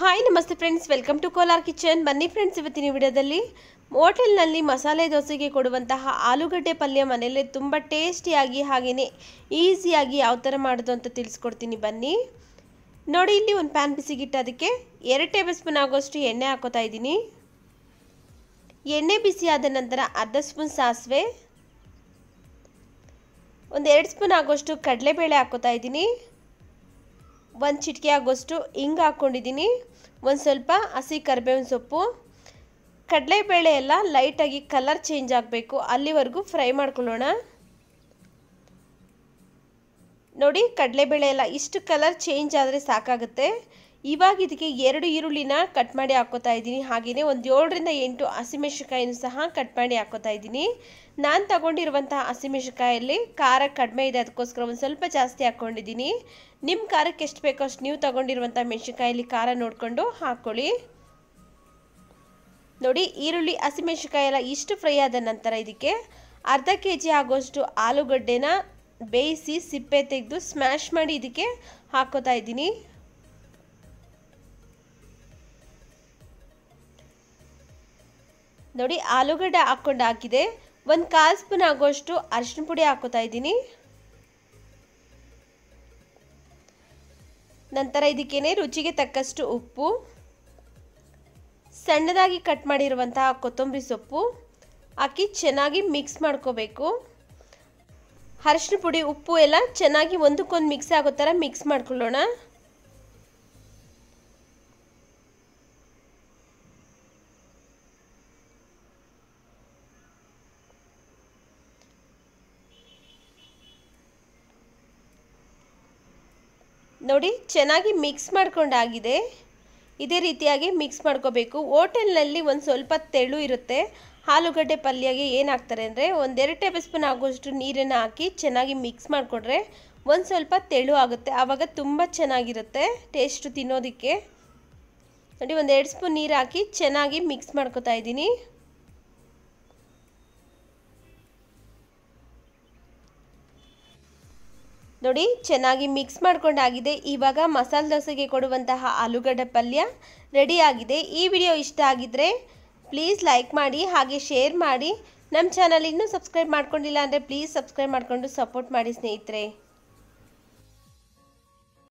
hi ನಮಸ್ತೆ friends welcome to Kolar kitchen ಬನ್ನಿ friends ಇವತ್ತಿನ ವಿಡಿಯೋದಲ್ಲಿ ಹೋಟೆಲ್ನಲ್ಲಿ ಮಸಾಲೆ ದೋಸೆಗೆ ಕೊಡುವಂತಹ ಆಲೂಗಡ್ಡೆ ಪಲ್ಯ ಮನೆಯಲ್ಲೇ ತುಂಬ ಟೇಸ್ಟಿಯಾಗಿ ಹಾಗೆಯೇ ಈಸಿಯಾಗಿ ಯಾವ ಥರ ಮಾಡೋದು ಅಂತ ತಿಳಿಸ್ಕೊಡ್ತೀನಿ ಬನ್ನಿ ನೋಡಿ ಇಲ್ಲಿ ಒಂದು ಪ್ಯಾನ್ ಬಿಸಿಗಿಟ್ಟು ಅದಕ್ಕೆ ಎರಡು ಟೇಬಲ್ ಸ್ಪೂನ್ ಆಗೋಷ್ಟು ಎಣ್ಣೆ ಹಾಕೋತಾ ಇದ್ದೀನಿ ಎಣ್ಣೆ ಬಿಸಿಯಾದ ನಂತರ ಅರ್ಧ ಸ್ಪೂನ್ ಸಾಸಿವೆ ಒಂದು ಎರಡು ಸ್ಪೂನ್ ಆಗೋಷ್ಟು ಕಡಲೆಬೇಳೆ ಹಾಕೋತಾ ಇದ್ದೀನಿ ಒಂದು ಚಿಟಿಕೆ ಆಗೋಷ್ಟು ಹಿಂಗೆ ಹಾಕ್ಕೊಂಡಿದ್ದೀನಿ ಒಂದು ಸ್ವಲ್ಪ ಹಸಿ ಕರಿಬೇವಿನ ಸೊಪ್ಪು ಕಡಲೆಬೇಳೆ ಎಲ್ಲ ಲೈಟಾಗಿ ಕಲರ್ ಚೇಂಜ್ ಆಗಬೇಕು ಅಲ್ಲಿವರೆಗೂ ಫ್ರೈ ಮಾಡ್ಕೊಳ್ಳೋಣ ನೋಡಿ ಕಡಲೆಬೇಳೆ ಎಲ್ಲ ಇಷ್ಟು ಕಲರ್ ಚೇಂಜ್ ಆದರೆ ಸಾಕಾಗುತ್ತೆ ಇವಾಗ ಇದಕ್ಕೆ ಎರಡು ಈರುಳ್ಳಿನ ಕಟ್ ಮಾಡಿ ಹಾಕೋತಾ ಇದ್ದೀನಿ ಹಾಗೆಯೇ ಒಂದು ಏಳರಿಂದ ಎಂಟು ಹಸಿಮೆಣಸಿಕಾಯಿನೂ ಸಹ ಕಟ್ ಮಾಡಿ ಹಾಕೋತಾ ಇದ್ದೀನಿ ನಾನು ತಗೊಂಡಿರುವಂಥ ಹಸಿಮೆಣಸಿಕಾಯಲ್ಲಿ ಖಾರ ಕಡಿಮೆ ಇದೆ ಅದಕ್ಕೋಸ್ಕರ ಒಂದು ಸ್ವಲ್ಪ ಜಾಸ್ತಿ ಹಾಕ್ಕೊಂಡಿದ್ದೀನಿ ನಿಮ್ಮ ಖಾರಕ್ಕೆ ಎಷ್ಟು ಬೇಕೋ ಅಷ್ಟು ನೀವು ತಗೊಂಡಿರುವಂಥ ಮೆಣಸಿಕಾಯಲ್ಲಿ ಖಾರ ನೋಡಿಕೊಂಡು ಹಾಕ್ಕೊಳ್ಳಿ ನೋಡಿ ಈರುಳ್ಳಿ ಹಸಿಮೆಣಸಿಕಾಯಿ ಎಲ್ಲ ಇಷ್ಟು ಫ್ರೈ ಆದ ನಂತರ ಇದಕ್ಕೆ ಅರ್ಧ ಕೆ ಜಿ ಆಗೋಷ್ಟು ಆಲೂಗಡ್ಡೆನ ಬೇಯಿಸಿ ಸಿಪ್ಪೆ ತೆಗೆದು ಸ್ಮ್ಯಾಶ್ ಮಾಡಿ ಇದಕ್ಕೆ ಹಾಕೋತಾ ಇದ್ದೀನಿ ನೋಡಿ ಆಲೂಗಡ್ಡೆ ಹಾಕ್ಕೊಂಡು ಹಾಕಿದೆ ಒಂದು ಕಾಲು ಸ್ಪೂನ್ ಆಗೋಷ್ಟು ಅರಿಶಿನ ಪುಡಿ ಹಾಕೋತಾ ಇದ್ದೀನಿ ನಂತರ ಇದಕ್ಕೇನೆ ರುಚಿಗೆ ತಕ್ಕಷ್ಟು ಉಪ್ಪು ಸಣ್ಣದಾಗಿ ಕಟ್ ಮಾಡಿರುವಂತಹ ಕೊತ್ತಂಬರಿ ಸೊಪ್ಪು ಹಾಕಿ ಚೆನ್ನಾಗಿ ಮಿಕ್ಸ್ ಮಾಡ್ಕೋಬೇಕು ಅರಿಶಿನ ಪುಡಿ ಉಪ್ಪು ಎಲ್ಲ ಚೆನ್ನಾಗಿ ಒಂದಕ್ಕೊಂದು ಮಿಕ್ಸ್ ಆಗೋ ಥರ ಮಿಕ್ಸ್ ಮಾಡ್ಕೊಳ್ಳೋಣ ನೋಡಿ ಚೆನ್ನಾಗಿ ಮಿಕ್ಸ್ ಮಾಡ್ಕೊಂಡಾಗಿದೆ ಇದೇ ರೀತಿಯಾಗಿ ಮಿಕ್ಸ್ ಮಾಡ್ಕೋಬೇಕು ಓಟೆಲ್ನಲ್ಲಿ ಒಂದು ಸ್ವಲ್ಪ ತೆಳು ಇರುತ್ತೆ ಆಲೂಗಡ್ಡೆ ಪಲ್ಯಗೆ ಏನಾಗ್ತಾರೆ ಅಂದರೆ ಒಂದೆರಡು ಟೇಬಲ್ ಸ್ಪೂನ್ ಆಗೋಷ್ಟು ನೀರನ್ನು ಹಾಕಿ ಚೆನ್ನಾಗಿ ಮಿಕ್ಸ್ ಮಾಡಿಕೊಡ್ರೆ ಒಂದು ಸ್ವಲ್ಪ ತೆಳು ಆಗುತ್ತೆ ಆವಾಗ ತುಂಬ ಚೆನ್ನಾಗಿರುತ್ತೆ ಟೇಸ್ಟು ತಿನ್ನೋದಕ್ಕೆ ನೋಡಿ ಒಂದೆರಡು ಸ್ಪೂನ್ ನೀರು ಹಾಕಿ ಚೆನ್ನಾಗಿ ಮಿಕ್ಸ್ ಮಾಡ್ಕೋತಾ ಇದ್ದೀನಿ ನೋಡಿ ಚೆನ್ನಾಗಿ ಮಿಕ್ಸ್ ಮಾಡ್ಕೊಂಡಾಗಿದೆ ಇವಾಗ ಮಸಾಲೆ ದೋಸೆಗೆ ಕೊಡುವಂತಹ ಆಲೂಗಡ್ಡೆ ಪಲ್ಯ ರೆಡಿಯಾಗಿದೆ ಈ ವಿಡಿಯೋ ಇಷ್ಟ ಆಗಿದ್ದರೆ ಪ್ಲೀಸ್ ಲೈಕ್ ಮಾಡಿ ಹಾಗೆ ಶೇರ್ ಮಾಡಿ ನಮ್ಮ ಚಾನಲ್ ಇನ್ನೂ ಸಬ್ಸ್ಕ್ರೈಬ್ ಮಾಡ್ಕೊಂಡಿಲ್ಲ ಅಂದರೆ ಪ್ಲೀಸ್ ಸಬ್ಸ್ಕ್ರೈಬ್ ಮಾಡಿಕೊಂಡು ಸಪೋರ್ಟ್ ಮಾಡಿ ಸ್ನೇಹಿತರೆ